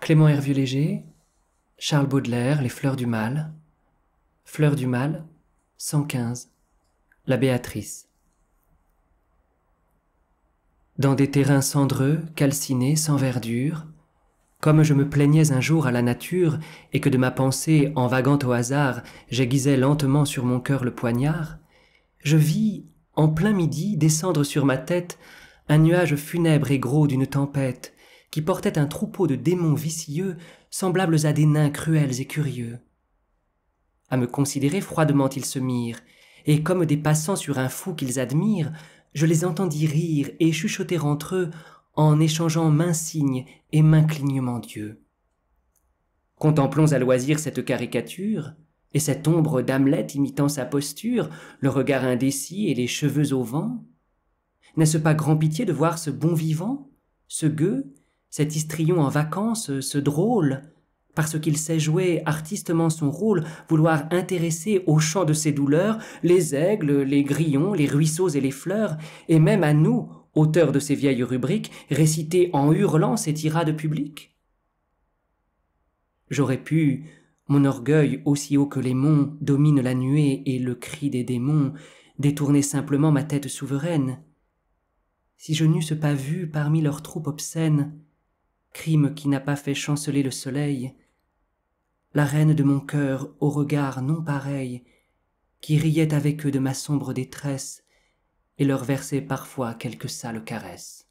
Clément Hervieux-Léger, Charles Baudelaire, Les Fleurs du Mal, Fleurs du Mal, 115, La Béatrice. Dans des terrains cendreux, calcinés, sans verdure, comme je me plaignais un jour à la nature et que de ma pensée, en vaguant au hasard, j'aiguisais lentement sur mon cœur le poignard, je vis, en plein midi, descendre sur ma tête un nuage funèbre et gros d'une tempête, qui portaient un troupeau de démons vicieux semblables à des nains cruels et curieux. À me considérer froidement ils se mirent, et comme des passants sur un fou qu'ils admirent, je les entendis rire et chuchoter entre eux en échangeant mains signes et mains clignements d'yeux. Contemplons à loisir cette caricature, et cette ombre d'Hamlet imitant sa posture, le regard indécis et les cheveux au vent N'est-ce pas grand pitié de voir ce bon vivant, ce gueux, cet histrion en vacances, euh, ce drôle, parce qu'il sait jouer artistement son rôle, vouloir intéresser au chant de ses douleurs les aigles, les grillons, les ruisseaux et les fleurs, et même à nous, auteurs de ces vieilles rubriques, réciter en hurlant ces tirades publiques J'aurais pu, mon orgueil aussi haut que les monts domine la nuée et le cri des démons, détourner simplement ma tête souveraine. Si je n'eusse pas vu parmi leurs troupes obscènes crime qui n'a pas fait chanceler le soleil, la reine de mon cœur au regard non pareil, qui riait avec eux de ma sombre détresse et leur versait parfois quelques sales caresses.